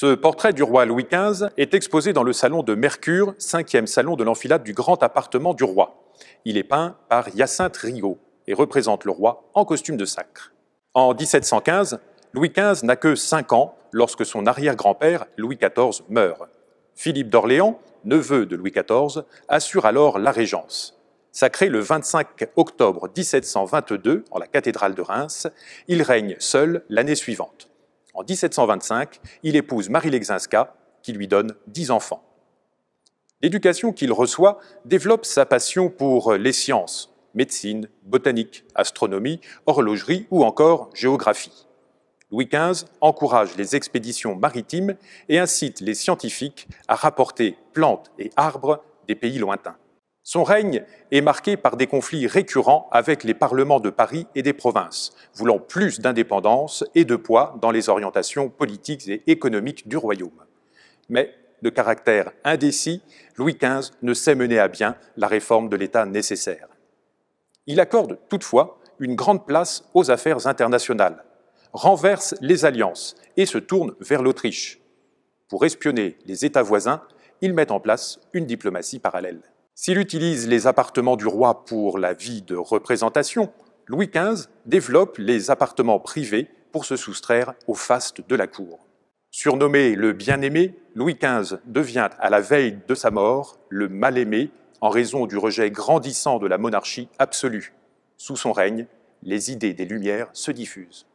Ce portrait du roi Louis XV est exposé dans le salon de Mercure, cinquième salon de l'enfilade du grand appartement du roi. Il est peint par Hyacinthe Rigaud et représente le roi en costume de sacre. En 1715, Louis XV n'a que 5 ans lorsque son arrière-grand-père, Louis XIV, meurt. Philippe d'Orléans, neveu de Louis XIV, assure alors la régence. Sacré le 25 octobre 1722 en la cathédrale de Reims, il règne seul l'année suivante. En 1725, il épouse Marie Lexinska, qui lui donne dix enfants. L'éducation qu'il reçoit développe sa passion pour les sciences, médecine, botanique, astronomie, horlogerie ou encore géographie. Louis XV encourage les expéditions maritimes et incite les scientifiques à rapporter plantes et arbres des pays lointains. Son règne est marqué par des conflits récurrents avec les parlements de Paris et des provinces, voulant plus d'indépendance et de poids dans les orientations politiques et économiques du royaume. Mais, de caractère indécis, Louis XV ne sait mener à bien la réforme de l'État nécessaire. Il accorde toutefois une grande place aux affaires internationales, renverse les alliances et se tourne vers l'Autriche. Pour espionner les États voisins, il met en place une diplomatie parallèle. S'il utilise les appartements du roi pour la vie de représentation, Louis XV développe les appartements privés pour se soustraire au faste de la cour. Surnommé le bien-aimé, Louis XV devient à la veille de sa mort le mal-aimé en raison du rejet grandissant de la monarchie absolue. Sous son règne, les idées des Lumières se diffusent.